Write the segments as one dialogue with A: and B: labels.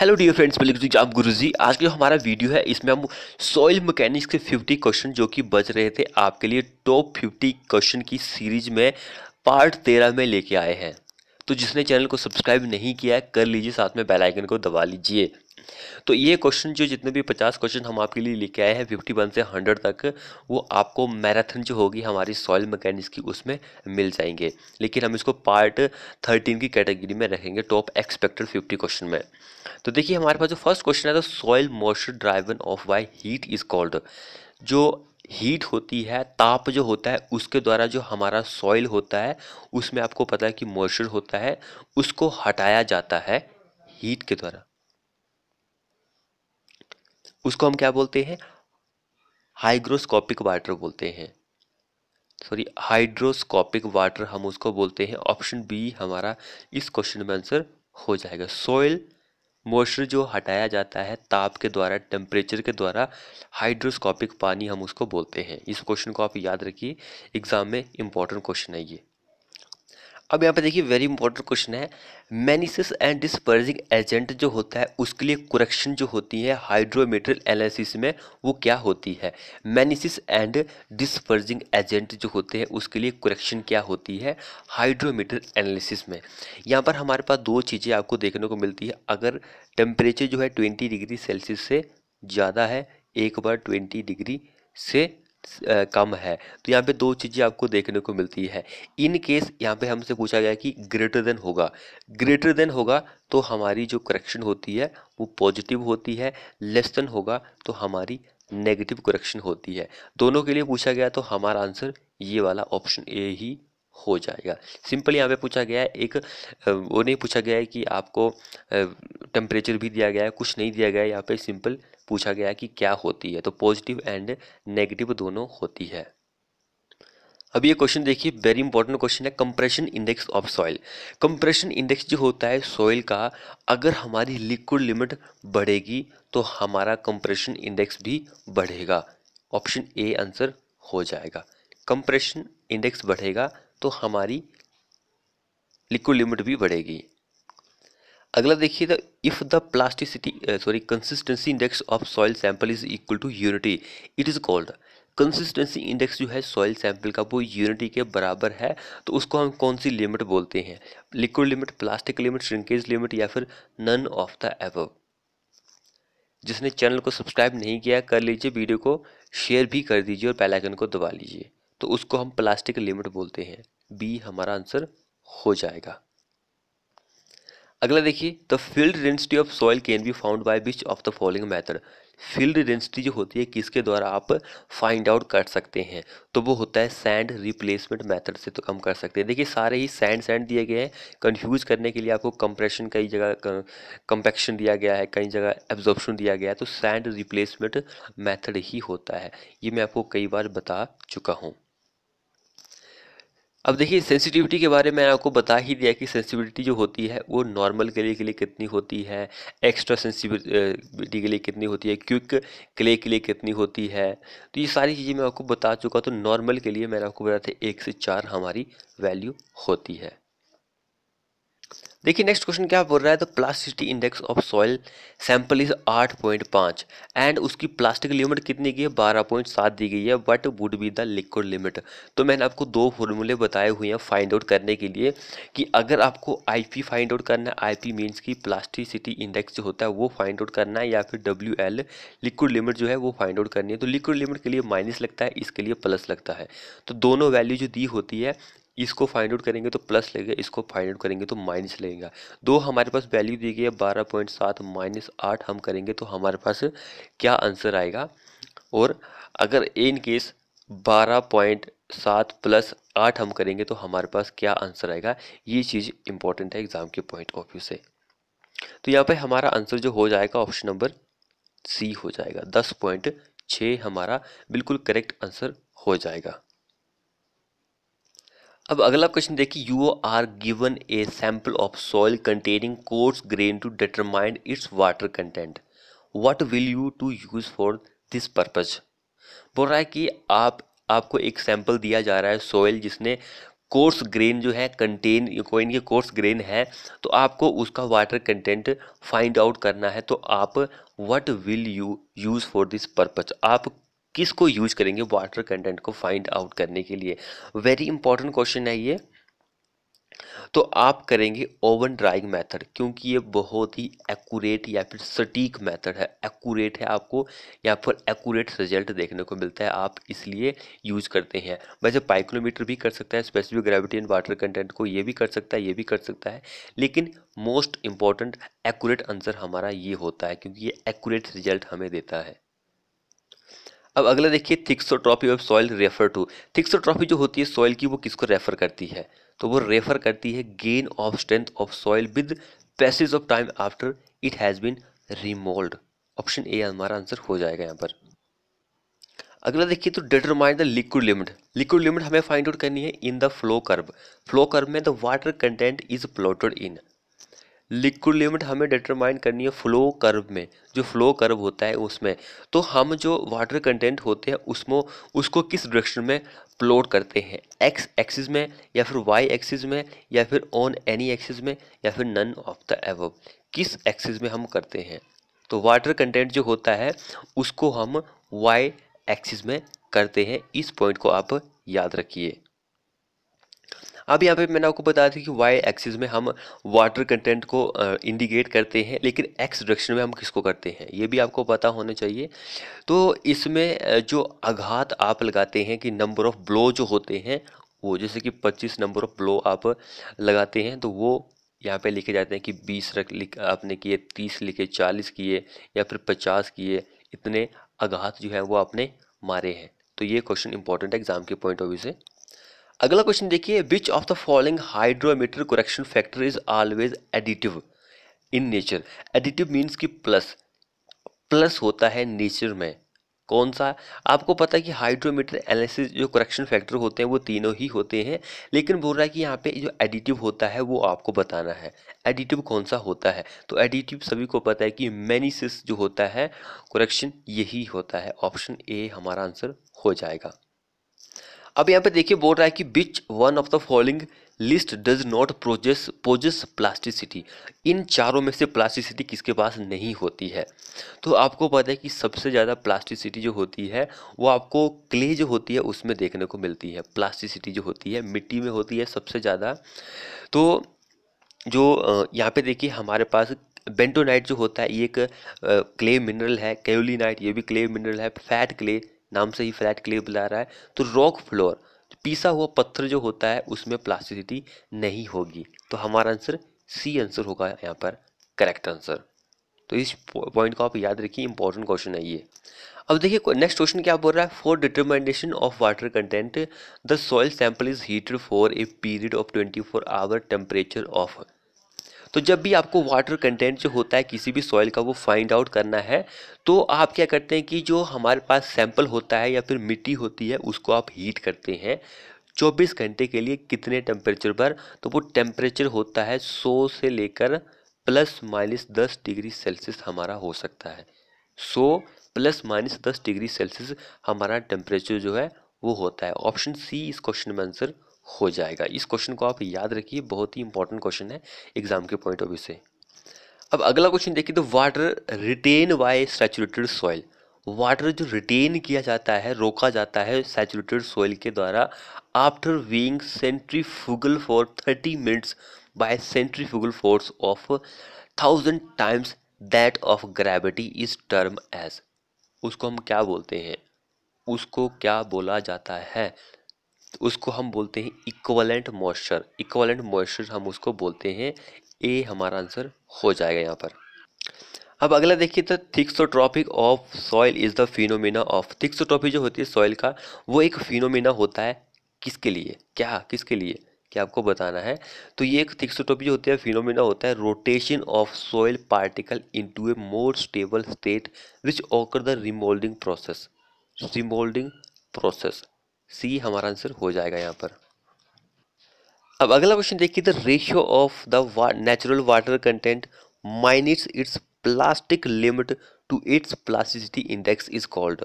A: hello dear friends मैं जी आप गुरु जी आज का जो हमारा वीडियो है इसमें हम सॉइल मैकेनिक्स के 50 क्वेश्चन जो कि बच रहे थे आपके लिए टॉप 50 क्वेश्चन की सीरीज में पार्ट तेरह में लेके आए हैं तो जिसने चैनल को सब्सक्राइब नहीं किया है कर लीजिए साथ में बेल आइकन को दबा लीजिए तो ये क्वेश्चन जो जितने भी पचास क्वेश्चन हम आपके लिए लेके आए हैं फिफ्टी वन से हंड्रेड तक वो आपको मैराथन जो होगी हमारी सॉयल मैकेनिक्स की उसमें मिल जाएंगे लेकिन हम इसको पार्ट थर्टीन की कैटेगरी में रखेंगे टॉप एक्सपेक्टेड फिफ्टी क्वेश्चन में तो देखिए हमारे पास जो फर्स्ट क्वेश्चन है तो soil moisture driven off by heat is called जो हीट होती है ताप जो होता है उसके द्वारा जो हमारा सॉइल होता है उसमें आपको पता है कि मॉइस्चर होता है उसको हटाया जाता है हीट के द्वारा उसको हम क्या बोलते हैं हाइग्रोस्कोपिक वाटर बोलते हैं सॉरी हाइड्रोस्कोपिक वाटर हम उसको बोलते हैं ऑप्शन बी हमारा इस क्वेश्चन में आंसर हो जाएगा सोयल मॉइस्चर जो हटाया जाता है ताप के द्वारा टेम्परेचर के द्वारा हाइड्रोस्कोपिक पानी हम उसको बोलते हैं इस क्वेश्चन को आप याद रखिए एग्जाम में इंपॉर्टेंट क्वेश्चन है ये अब यहाँ पे देखिए वेरी इंपॉर्टेंट क्वेश्चन है मैनिसिस एंड डिस्पर्जिंग एजेंट जो होता है उसके लिए कुरेक्शन जो होती है हाइड्रोमेट्रियल एनालिसिस में वो क्या होती है मैनिसिस एंड डिस्पर्जिंग एजेंट जो होते हैं उसके लिए कुरेक्शन क्या होती है हाइड्रोमीटर एनालिसिस में यहाँ पर हमारे पास दो चीज़ें आपको देखने को मिलती है अगर टेम्परेचर जो है ट्वेंटी डिग्री सेल्सियस से ज़्यादा है एक बार ट्वेंटी डिग्री से कम है तो यहाँ पे दो चीज़ें आपको देखने को मिलती है इन केस यहाँ पे हमसे पूछा गया कि ग्रेटर देन होगा ग्रेटर देन होगा तो हमारी जो करेक्शन होती है वो पॉजिटिव होती है लेस देन होगा तो हमारी नेगेटिव करेक्शन होती है दोनों के लिए पूछा गया तो हमारा आंसर ये वाला ऑप्शन ए ही हो जाएगा सिंपल यहाँ पे पूछा गया है एक वो नहीं पूछा गया है कि आपको टेम्परेचर भी दिया गया है कुछ नहीं दिया गया है यहाँ पे सिंपल पूछा गया कि क्या होती है तो पॉजिटिव एंड नेगेटिव दोनों होती है अब ये क्वेश्चन देखिए वेरी इंपॉर्टेंट क्वेश्चन है compression index of soil compression index जो होता है सॉइल का अगर हमारी लिक्विड लिमिट बढ़ेगी तो हमारा कंप्रेशन इंडेक्स भी बढ़ेगा ऑप्शन ए आंसर हो जाएगा कंप्रेशन इंडेक्स बढ़ेगा तो हमारी लिक्विड लिमिट भी बढ़ेगी अगला देखिए the if the plasticity sorry consistency index of soil sample is equal to unity it is called consistency index जो है सॉइल सैंपल का वो यूनिटी के बराबर है तो उसको हम कौन सी लिमिट बोलते हैं liquid limit plastic limit shrinkage limit या फिर नन ऑफ द एव जिसने चैनल को सब्सक्राइब नहीं किया कर लीजिए वीडियो को शेयर भी कर दीजिए और पैलाइकन को दबा लीजिए तो उसको हम प्लास्टिक लिमिट बोलते हैं बी हमारा आंसर हो जाएगा अगला देखिए the field density of soil can be found by which of the following method field density जो होती है किसके द्वारा आप फाइंड आउट कर सकते हैं तो वो होता है सैंड रिप्लेसमेंट मेथड से तो हम कर सकते हैं देखिए सारे ही सैंड सैंड दिए गए हैं कंफ्यूज करने के लिए आपको कंप्रेशन कई जगह कंपेक्शन दिया गया है कई जगह एब्जॉर्प्शन दिया गया है तो सैंड रिप्लेसमेंट मैथड ही होता है ये मैं आपको कई बार बता चुका हूँ अब देखिए सेंसिटिविटी के बारे में आपको बता ही दिया कि सेंसिटिविटी जो होती है वो नॉर्मल क्ले के लिए कितनी होती है एक्स्ट्रा सेंसिटिविटी के लिए कितनी होती है क्विक क्ले के लिए कितनी होती है तो ये सारी चीज़ें मैं आपको बता चुका तो नॉर्मल के लिए मैंने आपको बताया था एक से चार हमारी वैल्यू होती है देखिए नेक्स्ट क्वेश्चन क्या बोल रहा है the plasticity index of soil sample is आठ पॉइंट पाँच एंड उसकी प्लास्टिक लिमिट कितनी की है बारह पॉइंट सात दी गई है what would be the liquid limit तो मैंने आपको दो फॉर्मूले बताए हुए हैं फाइंड आउट करने के लिए कि अगर आपको आई पी फाइंड आउट करना है आई पी मीन्स की प्लास्टिसिटी इंडेक्स जो होता है वो फाइंड आउट करना है या फिर डब्ल्यू एल लिक्विड लिमिट जो है वो फाइंड आउट करनी है तो लिक्विड लिमिट के लिए माइनस लगता है इसके लिए प्लस लगता है तो दोनों वैल्यू जो दी होती है इसको फाइंड आउट करेंगे तो प्लस लगेगा इसको फाइंड आउट करेंगे तो माइनस लगेगा दो हमारे पास वैल्यू दी गई है बारह पॉइंट सात माइनस आठ हम करेंगे तो हमारे पास क्या आंसर आएगा और अगर इन केस बारह पॉइंट सात प्लस आठ हम करेंगे तो हमारे पास क्या आंसर आएगा ये चीज़ इंपॉर्टेंट है एग्ज़ाम के पॉइंट ऑफ व्यू से तो यहाँ पर हमारा आंसर जो हो जाएगा ऑप्शन नंबर सी हो जाएगा दस पॉइंट छः हमारा बिल्कुल करेक्ट आंसर हो जाएगा अब अगला क्वेश्चन देखिए you are given a sample of soil containing coarse grain to determined its water content what will you to use for this purpose बोल रहा है कि आप आपको एक सैंपल दिया जा रहा है सॉइल जिसने कोर्स ग्रेन जो है कंटेन कोइन के कोर्स ग्रेन है तो आपको उसका वाटर कंटेंट फाइंड आउट करना है तो आप what will you use for this purpose आप किसको यूज करेंगे वाटर कंटेंट को फाइंड आउट करने के लिए वेरी इंपॉर्टेंट क्वेश्चन है ये तो आप करेंगे ओवन ड्राइंग मेथड क्योंकि ये बहुत ही एक्यूरेट या फिर सटीक मेथड है एक्यूरेट है आपको या फिर एक्यूरेट रिजल्ट देखने को मिलता है आप इसलिए यूज करते हैं वैसे पाइक्लोमीटर भी कर सकता है specific gravity and water content को ये भी कर सकता है ये भी कर सकता है लेकिन मोस्ट इंपॉर्टेंट एक्यूरेट आंसर हमारा ये होता है क्योंकि ये एक्यूरेट रिजल्ट हमें देता है अब अगला देखिए thixotropy of soil refer to thixotropy जो होती है सॉइल की वो किसको रेफर करती है तो वो रेफर करती है gain of strength of soil with passage of time after it has been remould option A हमारा आंसर हो जाएगा यहाँ पर अगला देखिए तो determine the liquid limit liquid limit हमें फाइंड आउट करनी है in the flow curve flow curve में the water content is plotted in liquid limit हमें डिटरमाइन करनी है फ्लो कर्व में जो फ्लो कर्व होता है उसमें तो हम जो वाटर कंटेंट होते हैं उसमें उसको किस डायरेक्शन में प्लॉट करते हैं एक्स एक्सिस में या फिर वाई एक्सिस में या फिर ऑन एनी एक्सिस में या फिर नन ऑफ द एव किस एक्सिस में हम करते हैं तो वाटर कंटेंट जो होता है उसको हम वाई एक्सिस में करते हैं इस पॉइंट को आप याद रखिए अब यहाँ पे मैंने आपको बताया था कि वाई एक्सिस में हम वाटर कंटेंट को इंडिकेट करते हैं लेकिन एक्स डायरेक्शन में हम किसको करते हैं ये भी आपको पता होना चाहिए तो इसमें जो आघात आप लगाते हैं कि नंबर ऑफ ब्लो जो होते हैं वो जैसे कि 25 नंबर ऑफ ब्लो आप लगाते हैं तो वो यहाँ पे लिखे जाते हैं कि 20 रख लिख आपने किए 30 लिखे 40 किए या फिर 50 किए इतने आघात जो है वो आपने मारे हैं तो ये क्वेश्चन इंपॉर्टेंट है एग्ज़ाम के पॉइंट ऑफ व्यू से अगला क्वेश्चन देखिए which of the following hydrometer correction factor is always additive in nature additive means कि प्लस प्लस होता है नेचर में कौन सा आपको पता है कि हाइड्रोमीटर एनालिसिस जो करेक्शन फैक्टर होते हैं वो तीनों ही होते हैं लेकिन बोल रहा है कि यहाँ पे जो एडिटिव होता है वो आपको बताना है एडिटिव कौन सा होता है तो एडिटिव सभी को पता है कि मैनीसिस जो होता है करेक्शन यही होता है ऑप्शन ए हमारा आंसर हो जाएगा अब यहाँ पे देखिए बोल रहा है कि which one of the following list does not possess possess plasticity इन चारों में से प्लास्टिसिटी किसके पास नहीं होती है तो आपको पता है कि सबसे ज़्यादा प्लास्टिसिटी जो होती है वो आपको क्ले जो होती है उसमें देखने को मिलती है प्लास्टिसिटी जो होती है मिट्टी में होती है सबसे ज़्यादा तो जो यहाँ पे देखिए हमारे पास बेंटोनाइट जो होता है ये एक क्ले मिनरल है कैलोलिनाइट ये भी क्ले मिनरल है फैट क्ले नाम से ही फ्लैट क्ले बुला रहा है तो रॉक फ्लोर पीसा हुआ पत्थर जो होता है उसमें प्लास्टिसिटी नहीं होगी तो हमारा आंसर सी आंसर होगा यहाँ पर करेक्ट आंसर तो इस पॉइंट को आप याद रखिए इंपॉर्टेंट क्वेश्चन है ये अब देखिए नेक्स्ट क्वेश्चन क्या बोल रहा है for determination of water content the soil sample is heated for a period of 24 four hour temperature of तो जब भी आपको वाटर कंटेंट जो होता है किसी भी सॉइल का वो फाइंड आउट करना है तो आप क्या करते हैं कि जो हमारे पास सैंपल होता है या फिर मिट्टी होती है उसको आप हीट करते हैं 24 घंटे के लिए कितने टेम्परेचर पर तो वो टेम्परेचर होता है 100 से लेकर प्लस माइनस दस डिग्री सेल्सियस हमारा हो सकता है 100 प्लस माइनस दस डिग्री सेल्सियस हमारा टेम्परेचर जो है वो होता है ऑप्शन सी इस क्वेश्चन में आंसर हो जाएगा इस क्वेश्चन को आप याद रखिए बहुत ही इंपॉर्टेंट क्वेश्चन है एग्जाम के पॉइंट ऑफ व्यू से अब अगला क्वेश्चन देखिए तो water retain by saturated soil water जो रिटेन किया जाता है रोका जाता है सैचुरेटेड सॉइल के द्वारा आफ्टर सेंट्री centrifugal for thirty minutes by centrifugal force of thousand times that of gravity is term as उसको हम क्या बोलते हैं उसको क्या बोला जाता है तो उसको हम बोलते हैं इक्वलेंट मॉइस्चर इक्वलेंट मॉइस्चर हम उसको बोलते हैं ए हमारा आंसर हो जाएगा यहाँ पर अब अगला देखिए तो thixotropic of soil is the phenomena of thixotropy जो होती है सॉइल का वो एक फिनोमिना होता है किसके लिए क्या किसके लिए क्या आपको बताना है तो ये एक थिक्सोटोपी जो होती है फिनोमिना होता है rotation of soil particle into a more stable state which occur the remoulding process remoulding process C हमारा आंसर हो जाएगा यहाँ पर अब अगला क्वेश्चन देखिए the ratio of the natural water content minus its plastic limit to its plasticity index is called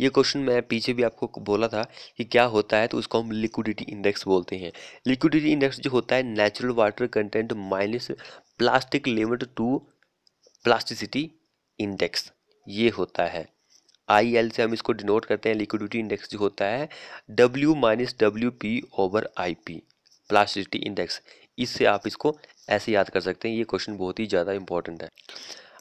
A: ये question मैं पीछे भी आपको बोला था कि क्या होता है तो उसको हम लिक्विडिटी इंडेक्स बोलते हैं लिक्विडिटी इंडेक्स जो होता है natural water content minus plastic limit to plasticity index ये होता है आई एल से हम इसको डिनोट करते हैं लिक्विडिटी इंडेक्स जो होता है W minus W P over I P plasticity index इससे आप इसको ऐसे याद कर सकते हैं ये क्वेश्चन बहुत ही ज़्यादा इंपॉर्टेंट है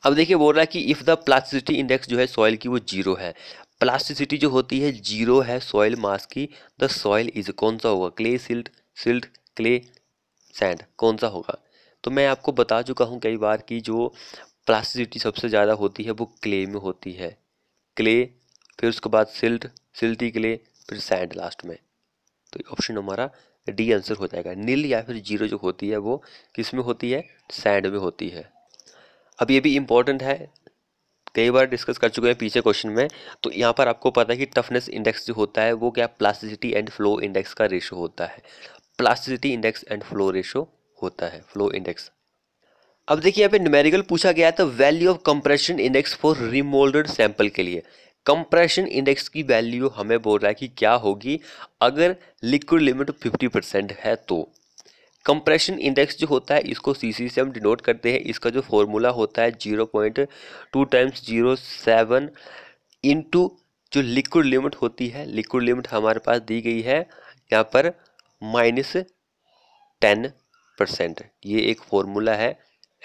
A: अब देखिए बोल रहा है कि इफ़ द प्लास्टिसिटी इंडेक्स जो है सॉइल की वो जीरो है प्लास्टिसिटी जो होती है जीरो है सॉइल मास की द सॉइल इज कौन सा होगा clay silt silt clay sand कौन सा होगा तो मैं आपको बता चुका हूँ कई बार कि जो प्लास्टिसिटी सबसे ज़्यादा होती है वो क्ले में होती है क्ले फिर उसके बाद सिल्ट सिल्टी क्ले फिर सैंड लास्ट में तो ऑप्शन हमारा डी आंसर हो जाएगा नील या फिर जीरो जो होती है वो किस में होती है सैंड में होती है अब ये भी इम्पोर्टेंट है कई बार डिस्कस कर चुके हैं पीछे क्वेश्चन में तो यहाँ पर आपको पता है कि टफनेस इंडेक्स जो होता है वो क्या प्लास्टिसिटी एंड फ्लो इंडेक्स का रेशो होता है plasticity index and flow ratio होता है फ्लो इंडेक्स अब देखिए यहाँ पे न्यूमेरिकल पूछा गया है तो value of compression index for remoulded sample के लिए कंप्रेशन इंडेक्स की वैल्यू हमें बोल रहा है कि क्या होगी अगर लिक्विड लिमिट 50 परसेंट है तो कंप्रेशन इंडेक्स जो होता है इसको सी सी से हम डिनोट करते हैं इसका जो फॉर्मूला होता है zero point two times zero seven into जो लिक्विड लिमिट होती है लिक्विड लिमिट हमारे पास दी गई है यहाँ पर माइनस टेन परसेंट ये एक फॉर्मूला है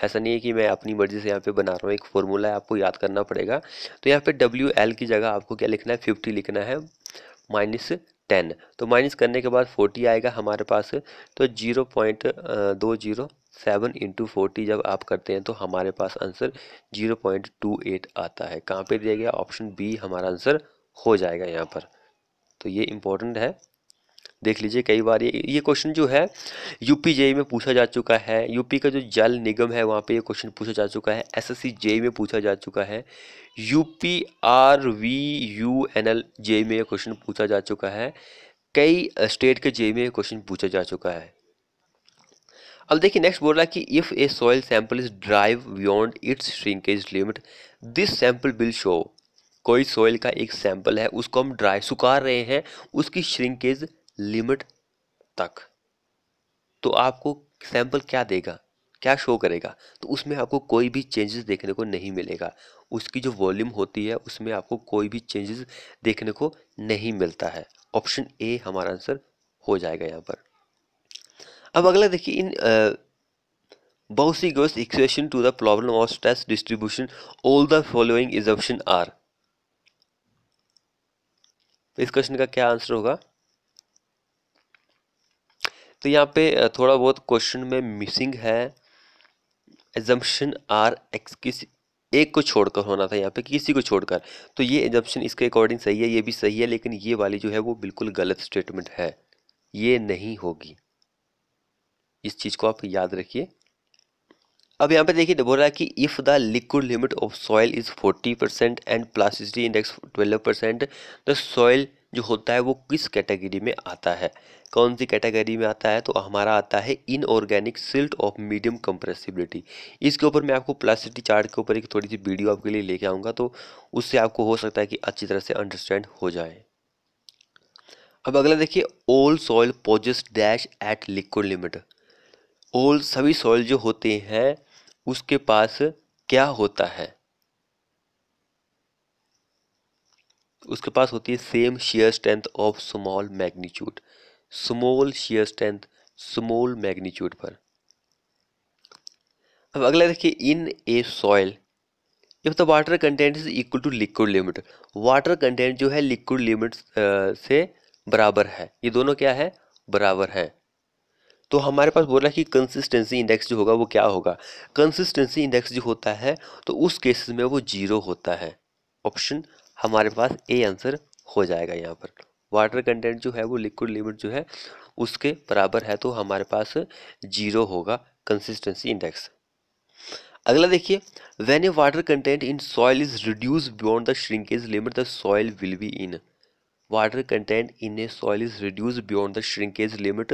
A: ऐसा नहीं है कि मैं अपनी मर्ज़ी से यहाँ पे बना रहा हूँ एक फॉर्मूला है आपको याद करना पड़ेगा तो यहाँ पे डब्ल्यू एल की जगह आपको क्या लिखना है फिफ्टी लिखना है माइनस टेन तो माइनस करने के बाद फोर्टी आएगा हमारे पास तो जीरो पॉइंट दो जीरो सेवन इंटू फोर्टी जब आप करते हैं तो हमारे पास answer zero point two eight आता है कहाँ पे दिया गया ऑप्शन बी हमारा आंसर हो जाएगा यहाँ पर तो ये इम्पोर्टेंट है देख लीजिए कई बार ये ये क्वेश्चन जो है यूपी जेई में पूछा जा चुका है यूपी का जो जल निगम है वहाँ पे ये क्वेश्चन पूछा जा चुका है एसएससी जेई में पूछा जा चुका है UP R V U N L JE में ये क्वेश्चन पूछा जा चुका है कई स्टेट के जेई में ये क्वेश्चन पूछा जा चुका है अब देखिए नेक्स्ट बोल रहा है कि if a soil sample is drive beyond its shrinkage limit this sample will show कोई सॉइल का एक सैंपल है उसको हम ड्राई सुखा रहे हैं उसकी श्रिंकेज लिमिट तक तो आपको सैंपल क्या देगा क्या शो करेगा तो उसमें आपको कोई भी चेंजेस देखने को नहीं मिलेगा उसकी जो वॉल्यूम होती है उसमें आपको कोई भी चेंजेस देखने को नहीं मिलता है ऑप्शन ए हमारा आंसर हो जाएगा यहाँ पर अब अगला देखिए इन बहुत सी गोस equation to the problem of stress distribution all the following is option are इस क्वेश्चन का क्या आंसर होगा तो यहाँ पे थोड़ा बहुत क्वेश्चन में मिसिंग है एजम्पन आर एक्स किसी एक को छोड़कर होना था यहाँ पे किसी को छोड़कर तो ये एजम्पन इसके अकॉर्डिंग सही है ये भी सही है लेकिन ये वाली जो है वो बिल्कुल गलत स्टेटमेंट है ये नहीं होगी इस चीज़ को आप याद रखिए अब यहाँ पे देखिए बोल रहा है कि if the liquid limit of soil is forty percent and plasticity index twelve percent the soil जो होता है वो किस कैटेगरी में आता है कौन सी कैटेगरी में आता है तो हमारा आता है inorganic silt of medium compressibility इसके ऊपर मैं आपको प्लास्टिटी चार्ट के ऊपर एक थोड़ी सी वीडियो आपके लिए लेके आऊँगा तो उससे आपको हो सकता है कि अच्छी तरह से अंडरस्टैंड हो जाए अब अगला देखिए all soil possess dash at liquid limit all सभी सॉइल जो होते हैं उसके पास क्या होता है उसके पास होती है same shear strength of small magnitude small shear strength small magnitude पर अब अगला देखिए in a soil if the water content is equal to liquid limit water content जो है लिक्विड लिमिट से बराबर है ये दोनों क्या है बराबर हैं तो हमारे पास बोल रहा है कि कंसिस्टेंसी इंडेक्स जो होगा वो क्या होगा कंसिस्टेंसी इंडेक्स जो होता है तो उस केसेस में वो जीरो होता है ऑप्शन हमारे पास ए आंसर हो जाएगा यहाँ पर वाटर कंटेंट जो है वो लिक्विड लिमिट जो है उसके बराबर है तो हमारे पास जीरो होगा कंसिस्टेंसी इंडेक्स अगला देखिए when a water content in soil is reduce beyond the shrinkage limit the soil will be in water content in a soil is reduce beyond the shrinkage limit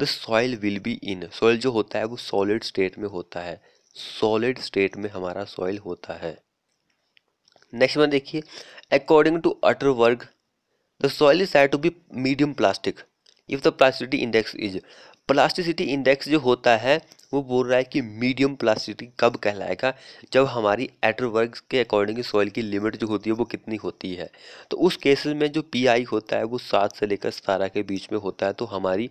A: the soil will be in soil जो होता है वो solid state में होता है solid state में हमारा soil होता है नेक्स्ट में देखिए according to Atterberg the soil is said to be medium plastic if the plasticity index is plasticity index जो होता है वो बोल रहा है कि मीडियम प्लास्टिसिटी कब कहलाएगा जब हमारी एटर वर्ग के अकॉर्डिंग सॉइल की लिमिट जो होती है वो कितनी होती है तो उस केसेस में जो पी आई होता है वो सात से लेकर सतारह के बीच में होता है तो हमारी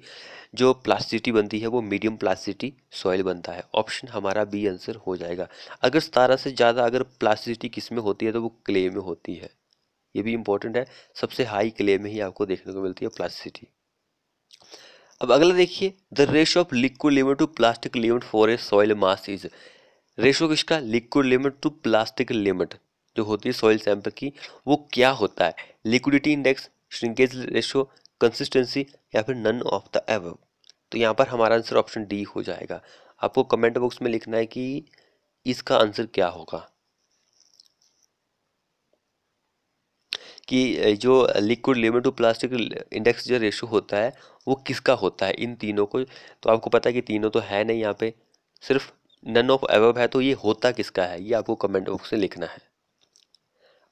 A: जो प्लास्टिसिटी बनती है वो मीडियम प्लास्टिसिटी सॉइल बनता है ऑप्शन हमारा बी आंसर हो जाएगा अगर सतारह से ज़्यादा अगर प्लास्टिसिटी किस में होती है तो वो क्ले में होती है ये भी इंपॉर्टेंट है सबसे हाई क्ले में ही आपको देखने को मिलती है प्लास्टिसिटी अब अगला देखिए the ratio of liquid limit to plastic limit for a soil mass is ratio किसका liquid limit to plastic limit जो होती है सॉइल सैंपल की वो क्या होता है liquidity index shrinkage ratio consistency या फिर नन ऑफ द एव तो यहाँ पर हमारा आंसर ऑप्शन डी हो जाएगा आपको कमेंट बॉक्स में लिखना है कि इसका आंसर क्या होगा कि जो liquid limit to plastic index जो रेशो होता है वो किसका होता है इन तीनों को तो आपको पता है कि तीनों तो है नहीं यहाँ पे सिर्फ नन ऑफ एवब है तो ये होता किसका है ये आपको कमेंट बॉक्स में लिखना है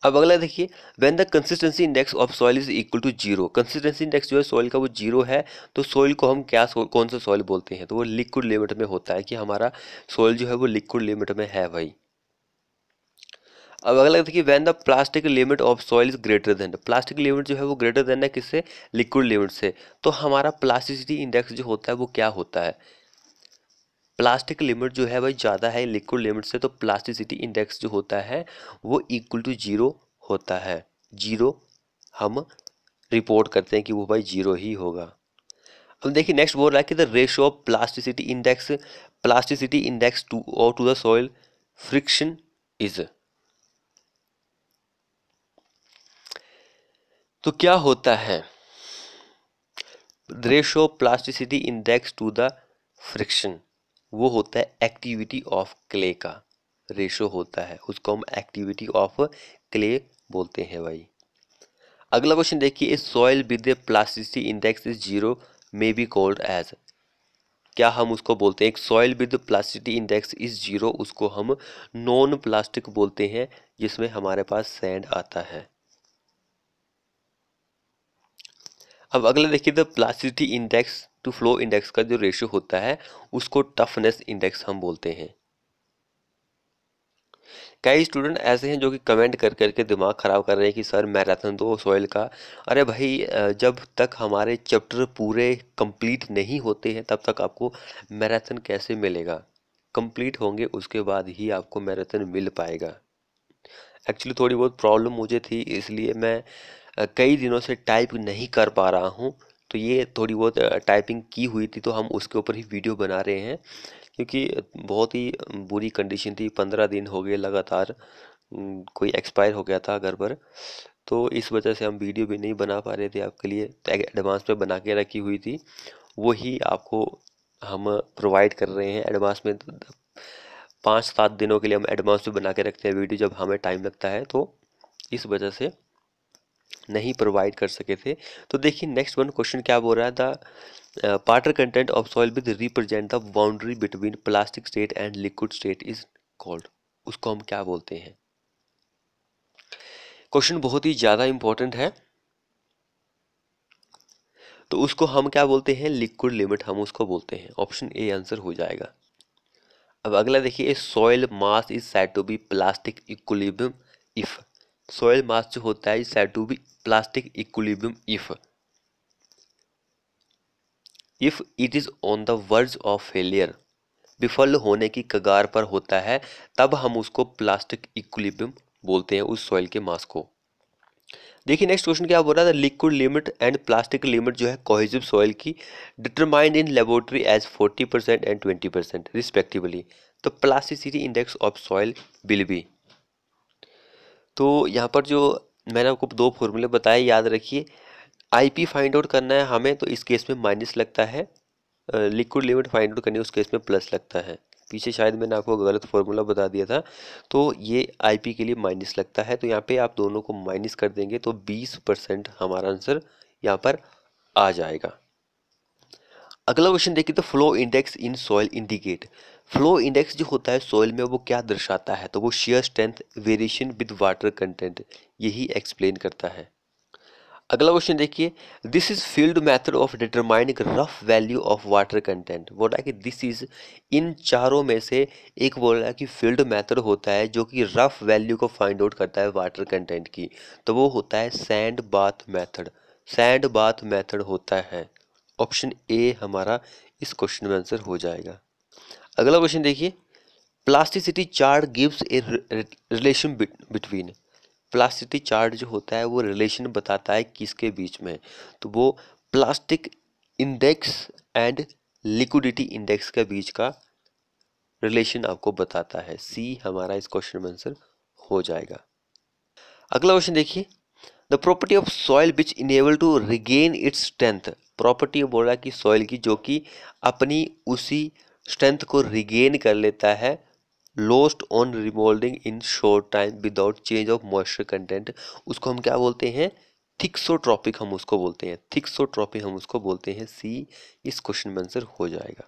A: अब अगला देखिए when the consistency index of soil is equal to zero consistency index जो है सॉइल का वो जीरो है तो सॉइल को हम क्या कौन सा सॉइल बोलते हैं तो वो लिक्विड लिमिट में होता है कि हमारा सॉइल जो है वो लिक्विड लिमिट में है भाई अब अगला देखिए when the plastic limit of soil is greater than plastic limit जो है वो ग्रेटर देन है किससे लिक्विड लिमिट से तो हमारा प्लास्टिसिटी इंडेक्स जो होता है वो क्या होता है प्लास्टिक लिमिट जो है भाई ज़्यादा है लिक्विड लिमिट से तो प्लास्टिसिटी इंडेक्स जो होता है वो इक्वल टू जीरो होता है जीरो हम रिपोर्ट करते हैं कि वो भाई जीरो ही होगा अब देखिए नेक्स्ट बोल रहा है कि the ratio of plasticity index plasticity index to और to the soil friction is तो क्या होता है ratio plasticity index to the friction वो होता है एक्टिविटी ऑफ क्ले का रेशो होता है उसको हम एक्टिविटी ऑफ क्ले बोलते हैं भाई अगला क्वेश्चन देखिए soil with plasticity index is zero may be called as क्या हम उसको बोलते हैं एक soil with plasticity index is zero उसको हम नॉन प्लास्टिक बोलते हैं जिसमें हमारे पास सैंड आता है अब अगला देखिए the plasticity index to flow index का जो रेशियो होता है उसको टफनेस इंडेक्स हम बोलते हैं कई स्टूडेंट ऐसे हैं जो कि कमेंट कर करके दिमाग ख़राब कर रहे हैं कि सर मैराथन दो सॉइल का अरे भाई जब तक हमारे चैप्टर पूरे कंप्लीट नहीं होते हैं तब तक आपको मैराथन कैसे मिलेगा कंप्लीट होंगे उसके बाद ही आपको मैराथन मिल पाएगा एक्चुअली थोड़ी बहुत प्रॉब्लम मुझे थी इसलिए मैं कई दिनों से टाइप नहीं कर पा रहा हूँ तो ये थोड़ी बहुत टाइपिंग की हुई थी तो हम उसके ऊपर ही वीडियो बना रहे हैं क्योंकि बहुत ही बुरी कंडीशन थी पंद्रह दिन हो गए लगातार कोई एक्सपायर हो गया था घर पर तो इस वजह से हम वीडियो भी नहीं बना पा रहे थे आपके लिए तो एडवांस में बना के रखी हुई थी वही आपको हम प्रोवाइड कर रहे हैं एडवांस में तो पाँच सात दिनों के लिए हम एडवांस में बना के रखते हैं वीडियो जब हमें टाइम लगता है तो इस वजह से नहीं प्रोवाइड कर सके थे तो देखिए नेक्स्ट वन क्वेश्चन क्या बोल रहा है the uh, water content of soil with represent the boundary between plastic state and liquid state is called उसको हम क्या बोलते हैं क्वेश्चन बहुत ही ज़्यादा इंपॉर्टेंट है तो उसको हम क्या बोलते हैं लिक्विड लिमिट हम उसको बोलते हैं ऑप्शन ए आंसर हो जाएगा अब अगला देखिए soil mass is set to be plastic equilibrium if soil mass जो होता है is to be plastic equilibrium if if it is on the verge of failure विफल होने की कगार पर होता है तब हम उसको प्लास्टिक इक्विलिब्रियम बोलते हैं उस सॉइल के मास को देखिए नेक्स्ट क्वेश्चन क्या बोल रहा था liquid limit and plastic limit जो है कोहिजिव सॉइल की determined in laboratory as 40 percent and 20 percent respectively the plasticity index of soil will be तो यहाँ पर जो मैंने आपको दो फॉर्मूले बताए याद रखिए आईपी फाइंड आउट करना है हमें तो इस केस में माइनस लगता है लिक्विड लिमिट फाइंड आउट करनी है उस केस में प्लस लगता है पीछे शायद मैंने आपको गलत फॉर्मूला बता दिया था तो ये आईपी के लिए माइनस लगता है तो यहाँ पे आप दोनों को माइनस कर देंगे तो 20 परसेंट हमारा आंसर यहाँ पर आ जाएगा अगला क्वेश्चन देखिए तो flow index in soil indicate flow index जो होता है सोयल में वो क्या दर्शाता है तो वो shear strength variation with water content यही एक्सप्लेन करता है अगला क्वेश्चन देखिए this is field method of determining rough value of water content बोला कि दिस इज इन चारों में से एक है कि फील्ड मेथड होता है जो कि रफ वैल्यू को फाइंड आउट करता है वाटर कंटेंट की तो वो होता है sand bath method sand bath method होता है ऑप्शन ए हमारा इस क्वेश्चन में आंसर हो जाएगा अगला क्वेश्चन देखिए plasticity chart gives a relation between plasticity chart जो होता है वो रिलेशन बताता है किसके बीच में तो वो plastic index and liquidity index के बीच का रिलेशन आपको बताता है सी हमारा इस क्वेश्चन में आंसर हो जाएगा अगला क्वेश्चन देखिए the property of soil which enable to regain its strength property बोल रहा है कि सॉइल की जो कि अपनी उसी स्ट्रेंथ को रिगेन कर लेता है lost on remoulding in short time without change of moisture content उसको हम क्या बोलते हैं थिक्सोट्रॉपिक हम उसको बोलते हैं थिक्सोट्रॉपिक हम उसको बोलते हैं सी इस क्वेश्चन में आंसर हो जाएगा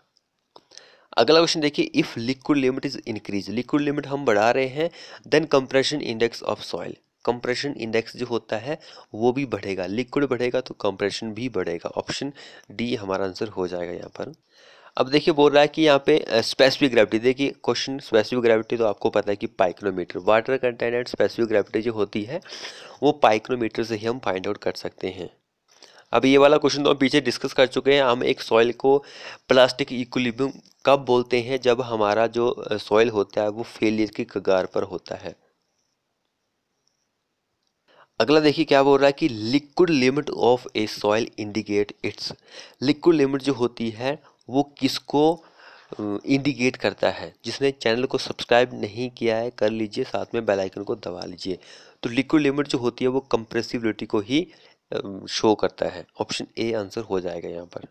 A: अगला क्वेश्चन देखिए if liquid limit is increase liquid limit हम बढ़ा रहे हैं then compression index of soil compression index जो होता है वो भी बढ़ेगा लिक्विड बढ़ेगा तो कंप्रेशन भी बढ़ेगा ऑप्शन डी हमारा आंसर हो जाएगा यहाँ पर अब देखिए बोल रहा है कि यहाँ पे स्पेसिफिक ग्रेविटी देखिए क्वेश्चन स्पेसिफिक ग्रेविटी तो आपको पता है कि pycnometer water content specific gravity जो होती है वो पाइक्नोमीटर से ही हम फाइंड आउट कर सकते हैं अब ये वाला क्वेश्चन तो हम पीछे डिस्कस कर चुके हैं हम एक सॉइल को प्लास्टिक इक्विलिब्रियम कब बोलते हैं जब हमारा जो सॉइल होता है वो फेलियर की कगार पर होता है अगला देखिए क्या बोल रहा है कि liquid limit of a soil indicate its liquid limit जो होती है वो किसको इंडिकेट करता है जिसने चैनल को सब्सक्राइब नहीं किया है कर लीजिए साथ में बेल आइकन को दबा लीजिए तो लिक्विड लिमिट जो होती है वो कंप्रेसिबिलिटी को ही शो करता है ऑप्शन ए आंसर हो जाएगा यहाँ पर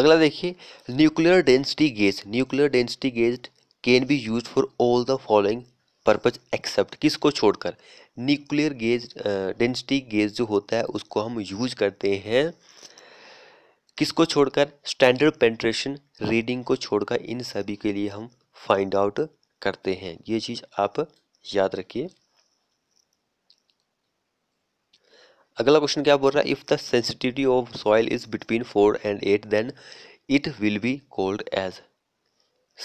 A: अगला देखिए nuclear density gauge nuclear density gauge can be use for all the following purpose except किसको छोड़कर न्यूक्लियर गेज डेंसिटी गेज जो होता है उसको हम यूज करते हैं किसको छोड़कर स्टैंडर्ड पेंट्रेशन रीडिंग को छोड़कर इन सभी के लिए हम फाइंड आउट करते हैं ये चीज़ आप याद रखिए अगला क्वेश्चन क्या बोल रहा है if the sensitivity of soil is between four and eight then it will be called as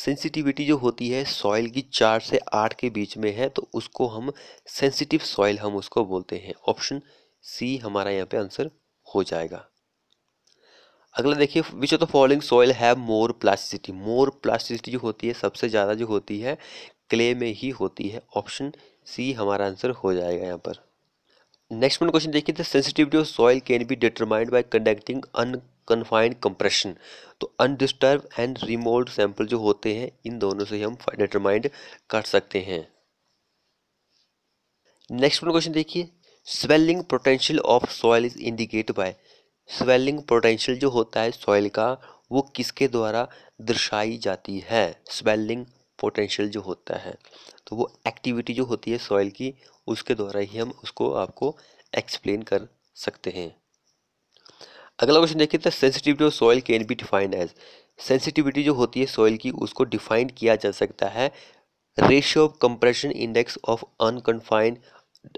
A: sensitivity जो होती है सॉइल की चार से आठ के बीच में है तो उसको हम सेंसिटिव सॉइल हम उसको बोलते हैं ऑप्शन सी हमारा यहाँ पे आंसर हो जाएगा अगला देखिए which of the following soil have more plasticity more plasticity जो होती है सबसे ज़्यादा जो होती है क्ले में ही होती है ऑप्शन सी हमारा आंसर हो जाएगा यहाँ पर नेक्स्ट वन क्वेश्चन देखिए the sensitivity of soil can be determined by conducting unconfined compression तो अनडिस्टर्ब एंड रिमोल्ड सैंपल जो होते हैं इन दोनों से हम डिटरमाइंड कर सकते हैं नेक्स्ट वन क्वेश्चन देखिए swelling potential of soil is indicate by swelling potential जो होता है सॉइल का वो किसके द्वारा दर्शाई जाती है स्वेलिंग पोटेंशियल जो होता है तो वो एक्टिविटी जो होती है सॉइल की उसके द्वारा ही हम उसको आपको एक्सप्लेन कर सकते हैं अगला क्वेश्चन देखिए तो sensitivity of soil can be defined as sensitivity जो होती है सॉइल की उसको डिफाइंड किया जा सकता है ratio of compression index of unconfined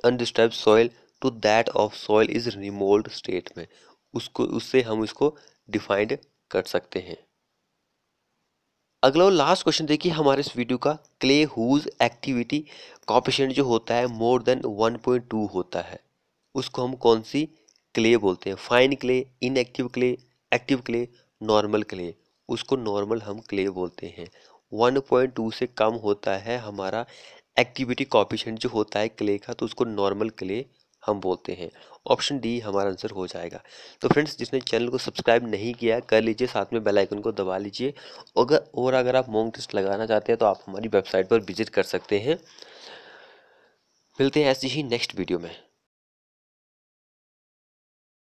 A: undisturb soil to that of soil is remould state में उसको उससे हम इसको डिफाइंड कर सकते हैं अगला और लास्ट क्वेश्चन देखिए हमारे इस वीडियो का क्ले हुज एक्टिविटी कॉपिशेंट जो होता है मोर देन 1.2 होता है उसको हम कौन सी क्ले बोलते हैं fine clay inactive clay active clay normal clay उसको नॉर्मल हम क्ले बोलते हैं 1.2 से कम होता है हमारा एक्टिविटी कॉपिशेंट जो होता है क्ले का तो उसको नॉर्मल क्ले हम बोलते हैं ऑप्शन डी हमारा आंसर हो जाएगा तो फ्रेंड्स जिसने चैनल को सब्सक्राइब नहीं किया कर लीजिए साथ में बेल आइकन को दबा लीजिए अगर और अगर आप मॉन्ग टेस्ट लगाना चाहते हैं तो आप हमारी वेबसाइट पर विजिट कर सकते हैं मिलते हैं ऐसे ही नेक्स्ट वीडियो में